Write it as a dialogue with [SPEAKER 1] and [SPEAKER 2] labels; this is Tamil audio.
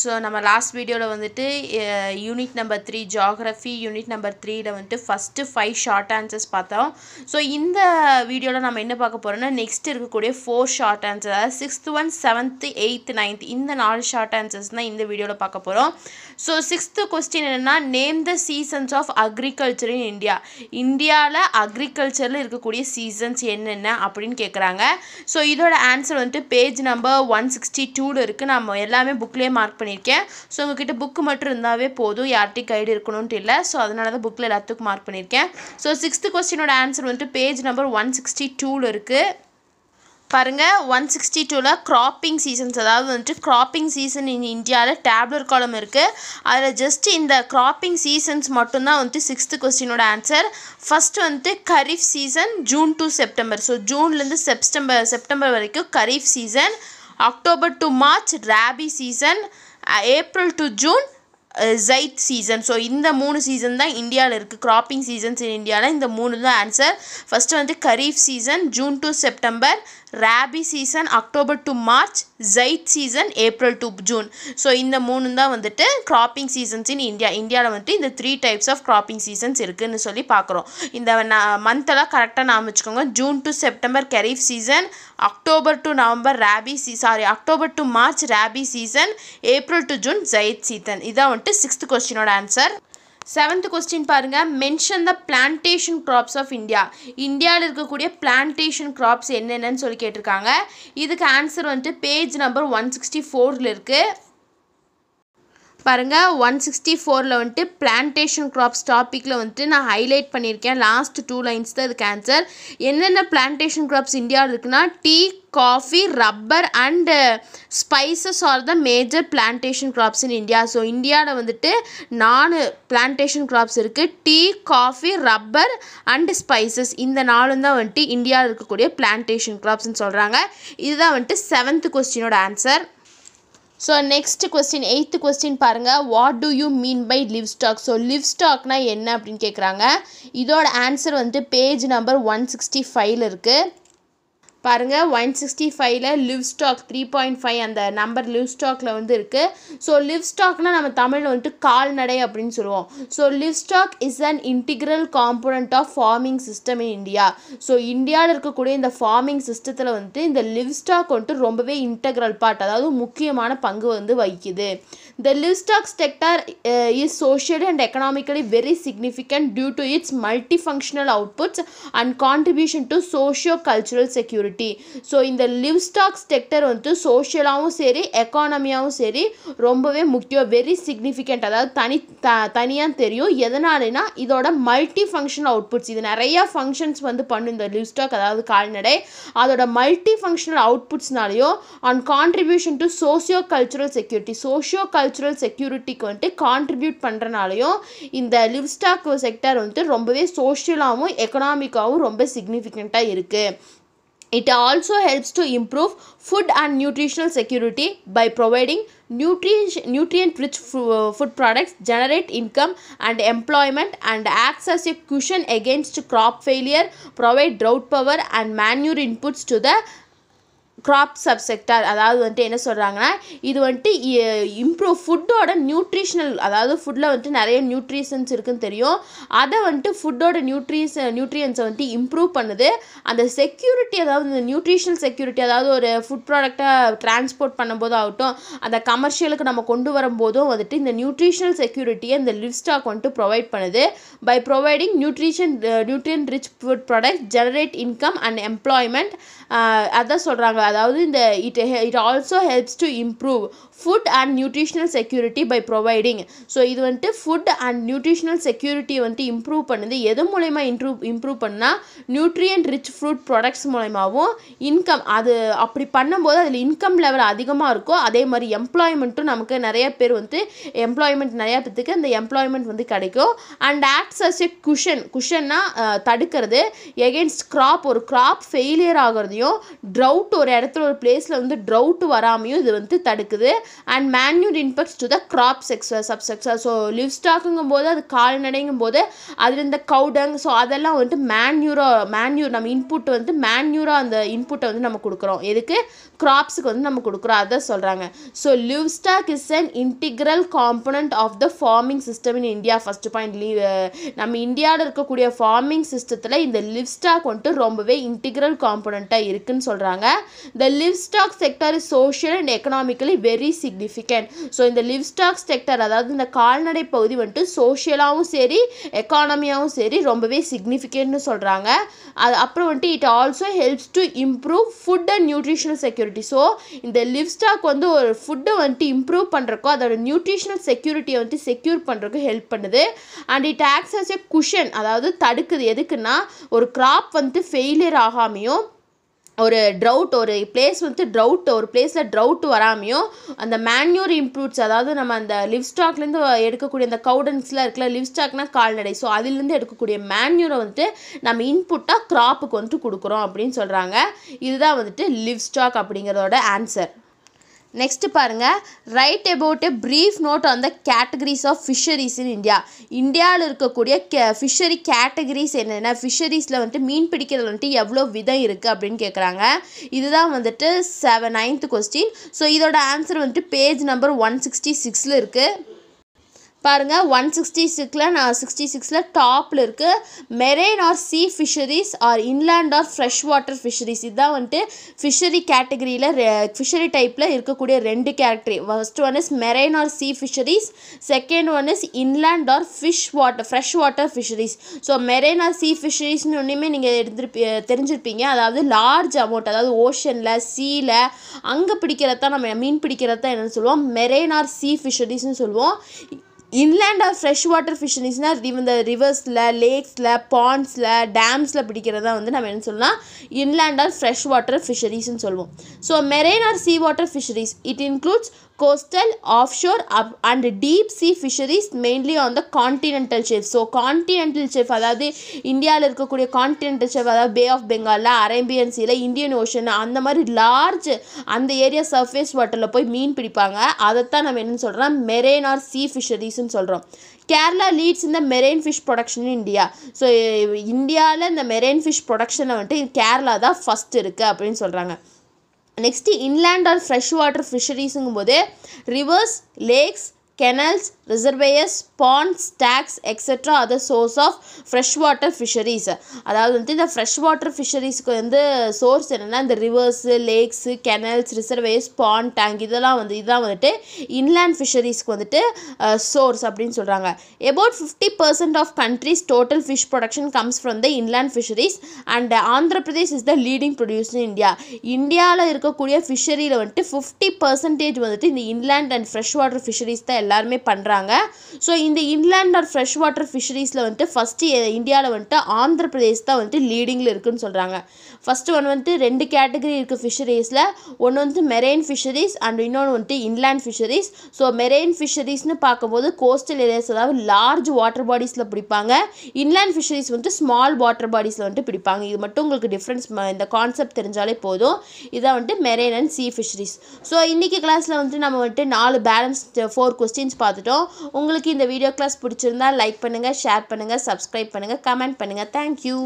[SPEAKER 1] ஸோ நம்ம லாஸ்ட் வீடியோவில் வந்துட்டு unit number three geography unit number த்ரீயில் வந்துட்டு ஃபஸ்ட்டு ஃபைவ் ஷார்ட் ஆன்சர்ஸ் பார்த்தோம் ஸோ இந்த வீடியோவில் நம்ம என்ன பார்க்க போகிறோம்னா நெக்ஸ்ட் இருக்கக்கூடிய ஃபோர் ஷார்ட் ஆன்சர் அதாவது sixth one seventh eighth ninth இந்த நாலு ஷார்ட் ஆன்சர்ஸ் தான் இந்த வீடியோவில் பார்க்க போகிறோம் ஸோ சிக்ஸ்த்து கொஸ்டின் என்னென்னா name the seasons of agriculture in India இந்தியாவில் அக்ரிகல்ச்சரில் இருக்கக்கூடிய சீசன்ஸ் என்னென்ன அப்படின்னு கேட்குறாங்க ஸோ இதோட ஆன்சர் வந்துட்டு பேஜ் நம்பர் ஒன் சிக்ஸ்டி டூவில் இருக்குது நம்ம எல்லாமே புக்லேயே மார்க் பண்ணியிருக்கேன் ஸோ உங்ககிட்ட புக்கு மட்டும் இருந்தாவே போதும் யார்ட்டி கைடு இருக்கணும்ட்டு இல்லை ஸோ அதனால தான் புக்கில் எல்லாத்துக்கும் மார்க் பண்ணியிருக்கேன் ஸோ சிக்ஸ்த்து கொஸ்டினோட ஆன்சர் வந்துட்டு பேஜ் நம்பர் ஒன் சிக்ஸ்டி டூவில் இருக்குது பாருங்கள் ஒன் சிக்ஸ்டி டூவில் க்ராப்பிங் சீசன்ஸ் அதாவது வந்துட்டு க்ராப்பிங் சீசன் இன் இந்தியாவில் டேப்லர் காலம் இருக்குது அதில் ஜஸ்ட் இந்த க்ராப்பிங் சீசன்ஸ் மட்டும்தான் வந்துட்டு சிக்ஸ்த்து கொஸ்டினோட ஆன்சர் ஃபஸ்ட்டு வந்துட்டு kharif season June to September so ஜூன்லேருந்து செப்டம்பர் செப்டம்பர் வரைக்கும் kharif season October to March rabi season April to June zaid season so இந்த மூணு சீசன் தான் இந்தியாவில் இருக்குது க்ராப்பிங் சீசன்ஸ் இன் இந்தியாவில் இந்த மூணு தான் ஆன்சர் ஃபஸ்ட்டு வந்து kharif season June to September rabi season October to March zaid season April to June so இந்த மூணு தான் வந்துட்டு கிராப்பிங் சீசன்ஸ் இன் இந்தியா இந்தியாவில் வந்துட்டு இந்த three types of cropping seasons இருக்குதுன்னு சொல்லி பார்க்குறோம் இந்த மந்தெல்லாம் கரெக்டாக நாம் வச்சுக்கோங்க June to September kharif season October to November rabi சீ sorry October to March rabi season April to June zaid season இதான் வந்துட்டு சிக்ஸ்த் கொஸ்டினோட ஆன்சர் செவன்த் கொஸ்டின் பாருங்கள் mention the plantation crops of India இந்தியாவில் இருக்கக்கூடிய பிளான்டேஷன் க்ராப்ஸ் என்னென்னு சொல்லி கேட்டிருக்காங்க இதுக்கு ஆன்சர் வந்துட்டு பேஜ் நம்பர் ஒன் சிக்ஸ்டி ஃபோரில் இருக்குது பாருங்கள் ஒன் சிக்ஸ்டி ஃபோரில் வந்துட்டு பிளான்டேஷன் க்ராப்ஸ் டாப்பிக்கில் வந்துட்டு நான் ஹைலைட் பண்ணியிருக்கேன் லாஸ்ட் டூ லைன்ஸ் தான் இதுக்கு ஆன்சர் என்னென்ன பிளான்டேஷன் க்ராப்ஸ் இந்தியாவில் இருக்குன்னா tea coffee rubber and spices are the major plantation crops in India so இந்தியாவில் வந்துட்டு நாலு பிளான்டேஷன் க்ராப்ஸ் இருக்குது tea coffee rubber and spices இந்த நாலும் தான் வந்துட்டு இந்தியாவில் இருக்கக்கூடிய பிளான்டேஷன் க்ராப்ஸ்னு சொல்கிறாங்க இதுதான் வந்துட்டு செவன்த் கொஸ்டினோட answer so next question eighth question பாருங்கள் what do you mean by livestock so லிவ் ஸ்டாக்னா என்ன அப்படின்னு கேட்குறாங்க இதோட ஆன்சர் வந்து பேஜ் நம்பர் ஒன் சிக்ஸ்டி ஃபைவ்ல இருக்குது பாருங்கள் ஒன் சிக்ஸ்டி ஃபைவ்ல livestock three point five அந்த நம்பர் லிவ் ஸ்டாக்ல வந்து இருக்குது ஸோ லிவ் ஸ்டாக்னால் நம்ம தமிழில் வந்துட்டு கால்நடை அப்படின்னு சொல்லுவோம் so livestock is an integral component of farming system in India so இந்தியாவில் இருக்கக்கூடிய இந்த ஃபார்மிங் சிஸ்டத்தில் வந்துட்டு இந்த லிவ் ஸ்டாக் வந்துட்டு ரொம்பவே இன்டெக்ரல் பார்ட் அதாவது முக்கியமான பங்கு வந்து வகிக்குது the livestock sector is socially and economically very significant due to its multi functional outputs and contribution to socio cultural security activity so இந்த லிவ் ஸ்டாக்ஸ் செக்டர் வந்து சோஷியலாகவும் சரி எக்கானமியாகவும் சரி ரொம்பவே முக்கியம் வெரி சிக்னிஃபிகண்ட் அதாவது தனி த தனியாக தெரியும் எதனாலனா இதோட மல்டி ஃபங்க்ஷன் அவுட்புட்ஸ் இது நிறையா ஃபங்க்ஷன்ஸ் வந்து பண்ணும் இந்த லிவ் ஸ்டாக் அதாவது கால்நடை அதோட மல்டி ஃபங்க்ஷனல் அவுட்புட்ஸ்னாலையும் and contribution to socio cultural security socio cultural செக்யூரிட்டிக்கு வந்துட்டு கான்ட்ரிபியூட் பண்ணுறனாலையும் இந்த லிவ் ஸ்டாக் செக்டர் வந்துட்டு ரொம்பவே சோஷியலாகவும் எக்கனாமிக்காகவும் ரொம்ப சிக்னிஃபிகண்ட்டாக இருக்குது It also helps to improve food and nutritional security by providing nutrient, rich uh, food products, generate income and employment and acts as a cushion against crop failure, provide drought power and manure inputs to the crop subsector அதாவது வந்துட்டு என்ன சொல்கிறாங்கன்னா இது வந்துட்டு இம்ப்ரூவ் ஃபுட்டோட நியூட்ரிஷனல் அதாவது ஃபுட்டில் வந்துட்டு நிறைய நியூட்ரிஷன்ஸ் இருக்குதுன்னு தெரியும் அதை வந்துட்டு ஃபுட்டோட நியூட்ரிஸ் நியூட்ரியன்ஸை வந்துட்டு இம்ப்ரூவ் பண்ணுது அந்த செக்யூரிட்டி அதாவது இந்த நியூட்ரிஷனல் செக்யூரிட்டி அதாவது ஒரு ஃபுட் ப்ராடக்டை டிரான்ஸ்போர்ட் பண்ணும்போது ஆகட்டும் அந்த கமர்ஷியலுக்கு நம்ம கொண்டு வரும்போதும் வந்துட்டு இந்த நியூட்ரிஷனல் செக்யூரிட்டியை இந்த லிவ் வந்துட்டு ப்ரொவைட் பண்ணுது by providing nutrition nutrient rich food product generate income and employment அதை சொல்கிறாங்க அதாவது இந்த it it also helps to improve food and nutritional security by providing so இது வந்துட்டு ஃபுட் அண்ட் நியூட்ரிஷனல் செக்யூரிட்டி வந்துட்டு இம்ப்ரூவ் பண்ணுது எது மூலயமா இம்ப்ரூவ் இம்ப்ரூவ் பண்ணால் நியூட்ரியன் ரிச் ஃப்ரூட் ப்ராடக்ட்ஸ் மூலயமாவும் இன்கம் அது அப்படி பண்ணும்போது அதில் இன்கம் லெவல் அதிகமாக இருக்கும் அதே மாதிரி எம்ப்ளாய்மெண்ட்டும் நமக்கு நிறைய பேர் வந்து எம்ப்ளாய்மெண்ட் நிறையா பேத்துக்கு அந்த எம்ப்ளாய்மெண்ட் வந்து கிடைக்கும் and acts as a cushion குஷன்னா தடுக்கிறது எகென்ஸ்ட் க்ராப் ஒரு க்ராப் ஃபெயிலியர் ஆகிறதையும் ட்ரவுட் ஒரு இடத்துல இடத்துல ஒரு பிளேஸில் வந்து ட்ரவுட் வராமையும் இது வந்து தடுக்குது and manure inputs to the crop sub சப்செக்ஸுவல் ஸோ லிவ் ஸ்டாக்குங்கும் போது அது கால்நடைங்கும் போது அதில் இந்த கவுடங் ஸோ அதெல்லாம் வந்துட்டு மேன்யூரோ மேன்யூர் நம்ம இன்புட் வந்து மேன்யூரோ அந்த இன்புட்டை வந்து நம்ம கொடுக்குறோம் எதுக்கு கிராப்ஸுக்கு வந்து நம்ம கொடுக்குறோம் அதை சொல்கிறாங்க so livestock is an integral component of the farming system in India first point live நம்ம இந்தியாவில் இருக்கக்கூடிய ஃபார்மிங் சிஸ்டத்தில் இந்த லிவ் ஸ்டாக் வந்துட்டு ரொம்பவே இன்டிகிரல் காம்பனண்ட்டாக இருக்குதுன்னு சொல்கிறாங்க The livestock sector is social and economically very significant. So இந்த லிவ்ஸ்டாக் செக்டர் அதாவது இந்த கால்நடை பகுதி வந்துட்டு சோஷியலாகவும் சரி எக்கானமியாகவும் சரி ரொம்பவே சிக்னிஃபிகண்ட்னு சொல்கிறாங்க அது அப்புறம் வந்துட்டு it also helps to improve food and nutritional security so இந்த லிவ்ஸ்டாக் வந்து ஒரு ஃபுட்டை வந்துட்டு இம்ப்ரூவ் பண்ணுறக்கோ அதோட நியூட்ரிஷனல் செக்யூரிட்டியை வந்துட்டு செக்யூர் பண்ணுறக்கு ஹெல்ப் பண்ணுது and it acts as a cushion அதாவது தடுக்குது எதுக்குன்னா ஒரு கிராப் வந்துட்டு ஃபெயிலியர் ஆகாமையும் ஒரு ட்ரவுட் ஒரு பிளேஸ் வந்து ட்ரவுட் ஒரு பிளேஸில் ட்ரவுட் வராமையும் அந்த மேன்யூர் இம்ப்ரூட்ஸ் அதாவது நம்ம அந்த லிவ் ஸ்டாக்லேருந்து எடுக்கக்கூடிய அந்த கவுடன்ஸ்லாம் இருக்கல லிவ் ஸ்டாக்னா கால்நடை ஸோ அதிலேருந்து எடுக்கக்கூடிய மேன்யூரை வந்துட்டு நம்ம இன்புட்டாக க்ராப்புக்கு வந்துட்டு கொடுக்குறோம் அப்படின்னு சொல்கிறாங்க இதுதான் வந்துட்டு லிவ் ஸ்டாக் அப்படிங்கிறதோட ஆன்சர் நெக்ஸ்ட்டு பாருங்கள் write about a brief note on the categories of fisheries in India இந்தியாவில் இருக்கக்கூடிய கே ஃபிஷரி கேட்டகரிஸ் என்னென்ன ஃபிஷரிஸில் வந்துட்டு மீன் பிடிக்கிறது வந்துட்டு எவ்வளோ விதம் இருக்குது அப்படின்னு கேட்குறாங்க இதுதான் வந்துட்டு செவன் நைன்த் கொஸ்டின் ஸோ இதோட ஆன்சர் வந்துட்டு பேஜ் நம்பர் ஒன் சிக்ஸ்டி சிக்ஸில் இருக்குது பாருங்கள் ஒன் சிக்ஸ்டி சிக்ஸில் நான் சிக்ஸ்டி சிக்ஸில் டாப்பில் இருக்குது marine or sea fisheries or inland or fresh water fisheries இதுதான் வந்துட்டு ஃபிஷரி கேட்டகரியில் ஃபிஷரி டைப்பில் இருக்கக்கூடிய ரெண்டு category first one is marine or sea fisheries second one is inland or fish water fresh water fisheries so marine or sea ஃபிஷரிஸ்னு ஒன்றுமே நீங்கள் எடுத்துருப்பீ தெரிஞ்சிருப்பீங்க அதாவது லார்ஜ் அமௌண்ட் அதாவது ஓஷனில் சீல அங்கே பிடிக்கிறதான் நம்ம மீன் பிடிக்கிறதான் என்னென்னு சொல்லுவோம் மெரெயின் ஆர் சீ ஃபிஷரிஸ்னு சொல்லுவோம் இன்லேண்ட் ஆஃப் ஃப்ரெஷ் வாட்டர் ஃபிஷரிஸ்னால் இந்த ரிவர்ஸில் லேக்ஸில் பாண்ட்ஸில் டேம்ஸில் பிடிக்கிறதா வந்து நம்ம என்ன சொல்லலாம் இன்லேண்ட் ஆஃப் ஃப்ரெஷ் வாட்டர் ஃபிஷரிஸ்ன்னு சொல்லுவோம் so marine or sea water fisheries it includes coastal coastal, up and deep sea fisheries mainly on the continental shelf so continental shelf அதாவது இந்தியாவில் இருக்கக்கூடிய கான்டினென்டல் ஷெஃப் அதாவது பே ஆஃப் பெங்காலில் அரேபியன் சீல இந்தியன் ஓஷன் அந்த மாதிரி லார்ஜ் அந்த ஏரியா சர்ஃபேஸ் வாட்டரில் போய் மீன் பிடிப்பாங்க அதைத்தான் நம்ம என்னென்னு சொல்கிறோம் மெரேன் ஆர் சீ ஃபிஷரிஸ்ன்னு சொல்கிறோம் கேரளா லீட்ஸ் இந்த marine fish production India so இந்தியாவில் இந்த மெரெயின் ஃபிஷ் ப்ரொடக்ஷனை வந்துட்டு கேரளா தான் ஃபஸ்ட் இருக்குது அப்படின்னு சொல்கிறாங்க next inland or fresh water ஃபிஷரிஸுங்கும் போது rivers lakes canals reservoirs ponds tanks etcetera other source of fresh water fisheries அதாவது வந்து இந்த ஃப்ரெஷ் வாட்டர் ஃபிஷரிஸ்க்கு வந்து சோர்ஸ் என்னென்னா இந்த rivers lakes canals reservoirs pond tank இதெல்லாம் வந்து இதெல்லாம் வந்துட்டு இன்லேண்ட் ஃபிஷரிஸ்க்கு வந்துட்டு சோர்ஸ் அப்படின்னு சொல்கிறாங்க about fifty percent of countries total fish production comes from the inland fisheries and Andhra Pradesh is the leading produce in India இந்தியாவில் இருக்கக்கூடிய ஃபிஷரியில் வந்துட்டு ஃபிஃப்டி பர்சன்டேஜ் வந்துட்டு இந்த inland and fresh water fisheries தான் எல்லாருமே பண்ணுறாங்க பண்ணுறாங்க ஸோ இந்த இன்லேண்ட் ஆர் ஃப்ரெஷ் வாட்டர் ஃபிஷரிஸில் வந்துட்டு ஃபஸ்ட்டு இந்தியாவில் வந்துட்டு ஆந்திர பிரதேஷ் தான் வந்துட்டு லீடிங்கில் இருக்குதுன்னு சொல்கிறாங்க ஃபஸ்ட்டு ஒன்று வந்துட்டு ரெண்டு கேட்டகரி இருக்குது ஃபிஷரிஸில் ஒன்று வந்துட்டு மெரெயின் ஃபிஷரிஸ் அண்ட் இன்னொன்று வந்துட்டு இன்லேண்ட் ஃபிஷரிஸ் ஸோ மெரெயின் ஃபிஷரிஸ்னு பார்க்கும்போது கோஸ்டல் ஏரியாஸ் அதாவது லார்ஜ் வாட்டர் பாடிஸில் பிடிப்பாங்க இன்லேண்ட் ஃபிஷரிஸ் வந்துட்டு ஸ்மால் வாட்டர் பாடிஸில் வந்துட்டு பிடிப்பாங்க இது மட்டும் உங்களுக்கு டிஃப்ரென்ஸ் இந்த கான்செப்ட் தெரிஞ்சாலே போதும் இதான் வந்துட்டு marine and sea fisheries so இன்றைக்கி கிளாஸில் வந்துட்டு நம்ம வந்துட்டு நாலு பேலன்ஸ் ஃபோர் கொஸ்டின்ஸ் பார்த்துட்டோம் உங்களுக்கு இந்த வீடியோ கிளாஸ் பிடிச்சிருந்தா லைக் பண்ணுங்கள் ஷேர் பண்ணுங்கள் சப்ஸ்கிரைப் பண்ணுங்கள் கமெண்ட் பண்ணுங்கள் தேங்க்யூ